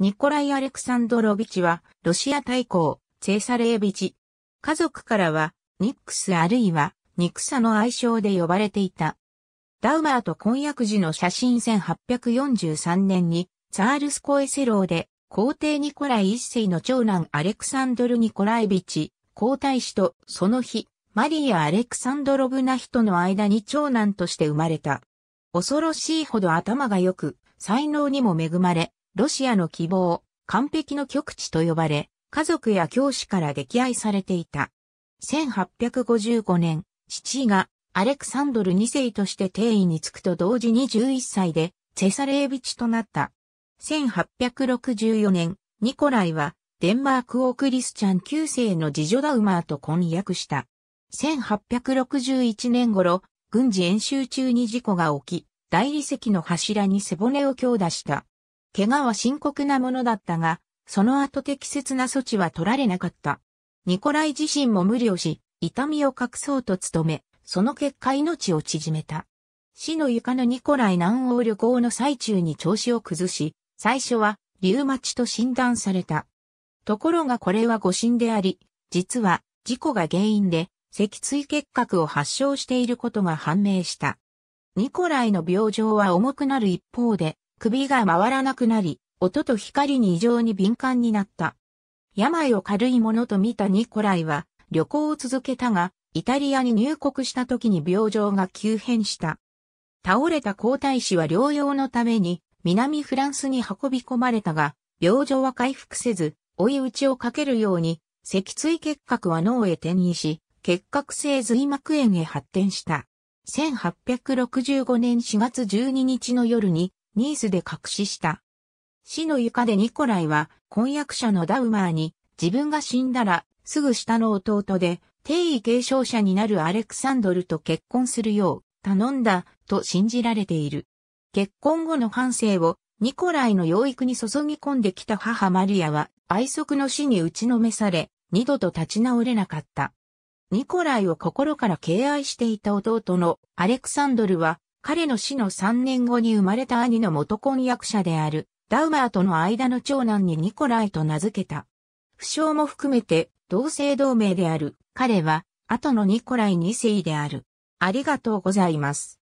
ニコライ・アレクサンドロビチは、ロシア大公、チェーサレービチ。家族からは、ニックスあるいは、ニクサの愛称で呼ばれていた。ダウマーと婚約時の写真1843年に、ツールスコエセローで、皇帝ニコライ一世の長男アレクサンドル・ニコライビチ、皇太子と、その日、マリア・アレクサンドロブナヒトの間に長男として生まれた。恐ろしいほど頭が良く、才能にも恵まれ、ロシアの希望、完璧の極地と呼ばれ、家族や教師から溺愛されていた。1855年、父がアレクサンドル2世として定位につくと同時に11歳で、セサレービチとなった。1864年、ニコライは、デンマーク王クリスチャン9世の次女ダウマーと婚約した。1861年頃、軍事演習中に事故が起き、大理石の柱に背骨を強打した。怪我は深刻なものだったが、その後適切な措置は取られなかった。ニコライ自身も無理をし、痛みを隠そうと努め、その結果命を縮めた。死の床のニコライ南欧旅行の最中に調子を崩し、最初はリウマチと診断された。ところがこれは誤診であり、実は事故が原因で脊椎結核を発症していることが判明した。ニコライの病状は重くなる一方で、首が回らなくなり、音と光に異常に敏感になった。病を軽いものと見たニコライは旅行を続けたが、イタリアに入国した時に病状が急変した。倒れた皇太子は療養のために南フランスに運び込まれたが、病状は回復せず、追い打ちをかけるように、脊椎結核は脳へ転移し、結核性髄膜炎へ発展した。1865年4月12日の夜にニースで隠しした。死の床でニコライは婚約者のダウマーに自分が死んだらすぐ下の弟で定位継承者になるアレクサンドルと結婚するよう頼んだと信じられている。結婚後の反省をニコライの養育に注ぎ込んできた母マリアは愛息の死に打ちのめされ二度と立ち直れなかった。ニコライを心から敬愛していた弟のアレクサンドルは彼の死の3年後に生まれた兄の元婚約者であるダウマーとの間の長男にニコライと名付けた。負傷も含めて同姓同名である彼は後のニコライ2世である。ありがとうございます。